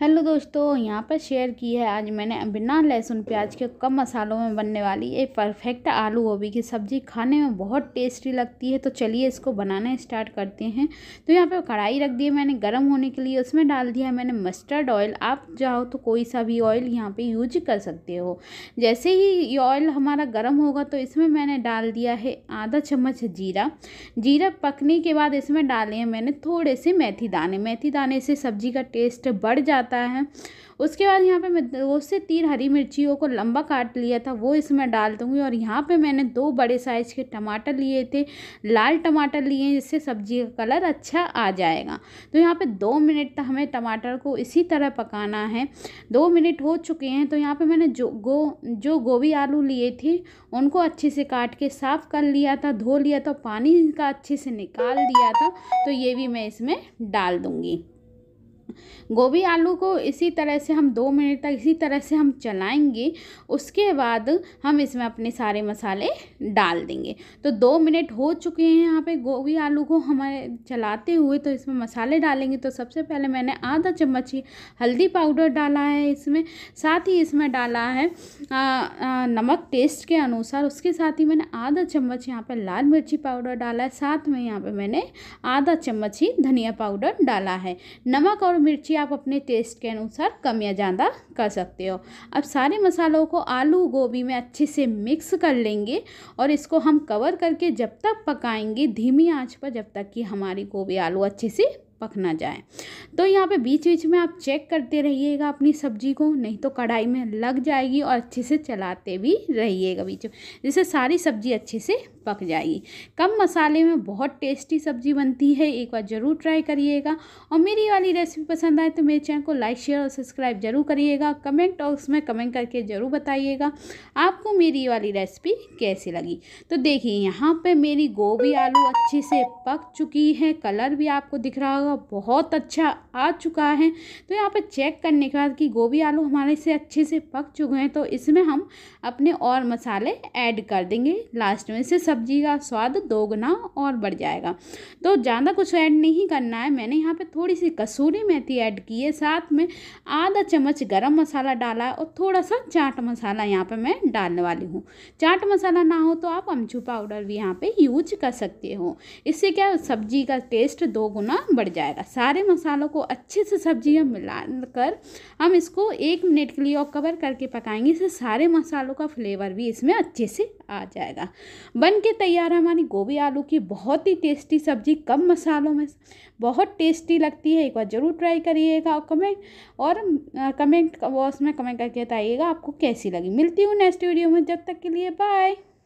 hello दोस्तों यहाँ पर शेयर की है आज मैंने बिना लहसुन प्याज के कम मसालों में बनने वाली एक परफेक्ट आलू गोभी की सब्ज़ी खाने में बहुत टेस्टी लगती है तो चलिए इसको बनाना स्टार्ट करते हैं तो यहाँ पर कढ़ाई रख दी है मैंने गर्म होने के लिए उसमें डाल दिया है मैंने मस्टर्ड ऑयल आप चाहो तो कोई सा भी ऑयल यहाँ पर यूज कर सकते हो जैसे ही ये ऑयल हमारा गर्म होगा तो इसमें मैंने डाल दिया है आधा चम्मच जीरा जीरा पकने के बाद इसमें डाले हैं मैंने थोड़े से मेथी दाने मेथी दाने से सब्ज़ी का टेस्ट बढ़ जाता आता है उसके बाद यहाँ पे मैं दो से तीन हरी मिर्चियों को लंबा काट लिया था वो इसमें डाल दूँगी और यहाँ पे मैंने दो बड़े साइज़ के टमाटर लिए थे लाल टमाटर लिए जिससे सब्जी का कलर अच्छा आ जाएगा तो यहाँ पे दो मिनट तक हमें टमाटर को इसी तरह पकाना है दो मिनट हो चुके हैं तो यहाँ पर मैंने जो गो जो गोभी आलू लिए थे उनको अच्छे से काट के साफ़ कर लिया था धो लिया था पानी का अच्छे से निकाल दिया था तो ये भी मैं इसमें डाल दूँगी गोभी आलू को इसी तरह से हम दो मिनट तक इसी तरह से हम चलाएंगे उसके बाद हम इसमें अपने सारे मसाले डाल देंगे तो दो मिनट हो चुके हैं यहाँ पे गोभी आलू को हमारे चलाते हुए तो इसमें मसाले डालेंगे तो सबसे पहले मैंने आधा चम्मच हल्दी पाउडर डाला है इसमें साथ ही इसमें डाला है आ, आ, नमक टेस्ट के अनुसार उसके साथ ही मैंने आधा चम्मच यहाँ पर लाल मिर्ची पाउडर डाला है साथ में यहाँ पर मैंने आधा चम्मच ही धनिया पाउडर डाला है नमक और मिर्ची आप अपने टेस्ट के अनुसार कम या ज़्यादा कर सकते हो अब सारे मसालों को आलू गोभी में अच्छे से मिक्स कर लेंगे और इसको हम कवर करके जब तक पकाएंगे धीमी आंच पर जब तक कि हमारी गोभी आलू अच्छे से पक ना जाए तो यहाँ पे बीच बीच में आप चेक करते रहिएगा अपनी सब्जी को नहीं तो कढ़ाई में लग जाएगी और अच्छे से चलाते भी रहिएगा बीच में जिससे सारी सब्जी अच्छे से पक जाएगी कम मसाले में बहुत टेस्टी सब्जी बनती है एक बार ज़रूर ट्राई करिएगा और मेरी वाली रेसिपी पसंद आए तो मेरे चैनल को लाइक शेयर और सब्सक्राइब जरूर करिएगा कमेंट बॉक्स में कमेंट करके ज़रूर बताइएगा आपको मेरी वाली रेसिपी कैसी लगी तो देखिए यहाँ पर मेरी गोभी आलू अच्छे से पक चुकी है कलर भी आपको दिख रहा होगा होगा बहुत अच्छा आ चुका है तो यहाँ पर चेक करने के बाद कि गोभी आलू हमारे से अच्छे से पक चुके हैं तो इसमें हम अपने और मसाले ऐड कर देंगे लास्ट में इससे सब्जी का स्वाद दोगुना और बढ़ जाएगा तो ज़्यादा कुछ ऐड नहीं करना है मैंने यहाँ पर थोड़ी सी कसूरी मेथी ऐड की है साथ में आधा चम्मच गर्म मसाला डाला है और थोड़ा सा चाट मसाला यहाँ पर मैं डालने वाली हूँ चाट मसाला ना हो तो आप अमचू पाउडर भी यहाँ पर यूज कर सकते हो इससे क्या सब्जी का टेस्ट दो गुना बढ़ जाए जाएगा सारे मसालों को अच्छे से सब्जियाँ मिला कर हम इसको एक मिनट के लिए और कवर करके पकाएंगे इससे सारे मसालों का फ्लेवर भी इसमें अच्छे से आ जाएगा बन के तैयार हमारी गोभी आलू की बहुत ही टेस्टी सब्जी कम मसालों में बहुत टेस्टी लगती है एक बार ज़रूर ट्राई करिएगा और कमेंट और कमेंट बॉक्स में कमेंट करके बताइएगा आपको कैसी लगी मिलती हूँ नेक्स्ट वीडियो में जब तक के लिए बाय